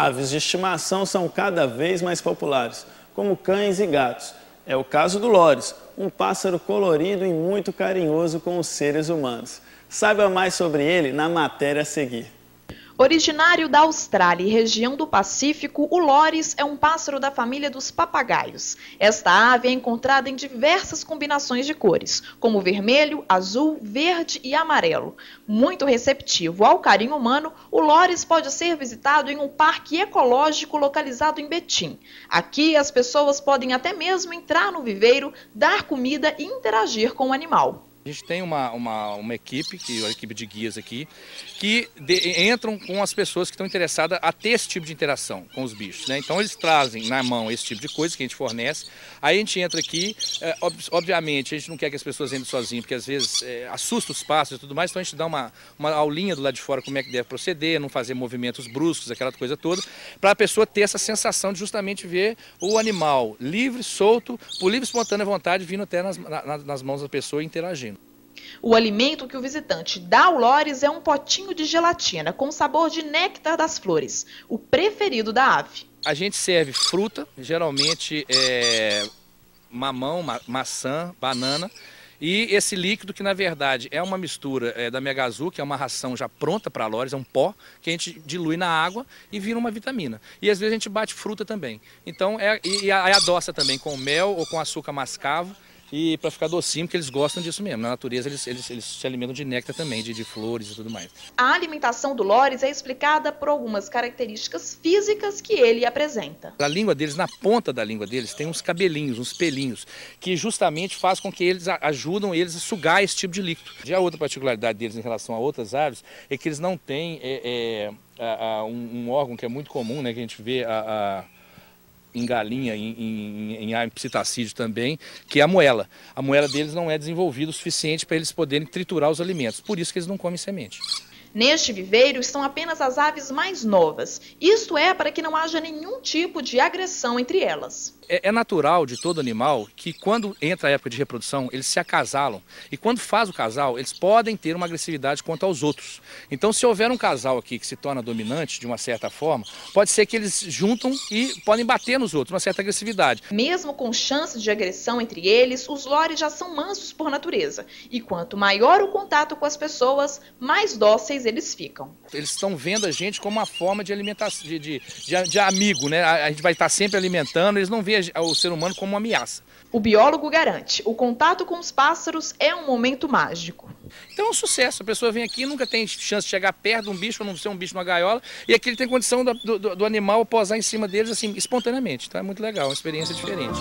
Aves de estimação são cada vez mais populares, como cães e gatos. É o caso do Lores, um pássaro colorido e muito carinhoso com os seres humanos. Saiba mais sobre ele na matéria a seguir. Originário da Austrália e região do Pacífico, o lores é um pássaro da família dos papagaios. Esta ave é encontrada em diversas combinações de cores, como vermelho, azul, verde e amarelo. Muito receptivo ao carinho humano, o lores pode ser visitado em um parque ecológico localizado em Betim. Aqui, as pessoas podem até mesmo entrar no viveiro, dar comida e interagir com o animal. A gente tem uma, uma, uma equipe, que é a equipe de guias aqui, que de, entram com as pessoas que estão interessadas a ter esse tipo de interação com os bichos. Né? Então eles trazem na mão esse tipo de coisa que a gente fornece. Aí a gente entra aqui, é, ob, obviamente, a gente não quer que as pessoas entrem sozinhas, porque às vezes é, assusta os passos e tudo mais, então a gente dá uma, uma aulinha do lado de fora como é que deve proceder, não fazer movimentos bruscos, aquela coisa toda, para a pessoa ter essa sensação de justamente ver o animal livre, solto, por livre espontânea vontade, vindo até nas, na, nas mãos da pessoa e interagindo. O alimento que o visitante dá ao Lores é um potinho de gelatina com sabor de néctar das flores, o preferido da ave. A gente serve fruta, geralmente é, mamão, ma maçã, banana. E esse líquido, que na verdade é uma mistura é, da Megazu, que é uma ração já pronta para lores, é um pó, que a gente dilui na água e vira uma vitamina. E às vezes a gente bate fruta também. Então, é, e, e adoça também com mel ou com açúcar mascavo e para ficar docinho, porque eles gostam disso mesmo. Na natureza eles, eles, eles se alimentam de néctar também, de, de flores e tudo mais. A alimentação do lores é explicada por algumas características físicas que ele apresenta. A língua deles, na ponta da língua deles, tem uns cabelinhos, uns pelinhos, que justamente faz com que eles ajudam eles a sugar esse tipo de líquido. Já outra particularidade deles em relação a outras aves é que eles não têm é, é, a, a, um, um, órgão que é muito comum, né, que a gente vê a, a em galinha, em, em, em também, que é a moela. A moela deles não é desenvolvida o suficiente para eles poderem triturar os alimentos, por isso que eles não comem semente. Neste viveiro estão apenas as aves mais novas. Isto é para que não haja nenhum tipo de agressão entre elas. É, é natural de todo animal que quando entra a época de reprodução, eles se acasalam. E quando faz o casal, eles podem ter uma agressividade quanto aos outros. Então, se houver um casal aqui que se torna dominante de uma certa forma, pode ser que eles juntam e podem bater nos outros, uma certa agressividade. Mesmo com chance de agressão entre eles, os lores já são mansos por natureza. E quanto maior o contato com as pessoas, mais dóceis eles ficam. Eles estão vendo a gente como uma forma de alimentação, de, de, de, de amigo, né? A, a gente vai estar sempre alimentando, eles não veem o ser humano como uma ameaça. O biólogo garante: o contato com os pássaros é um momento mágico. Então é um sucesso. A pessoa vem aqui, nunca tem chance de chegar perto de um bicho, ou não ser um bicho numa gaiola, e aqui ele tem condição do, do, do animal posar em cima deles assim, espontaneamente. Então é muito legal, uma experiência diferente.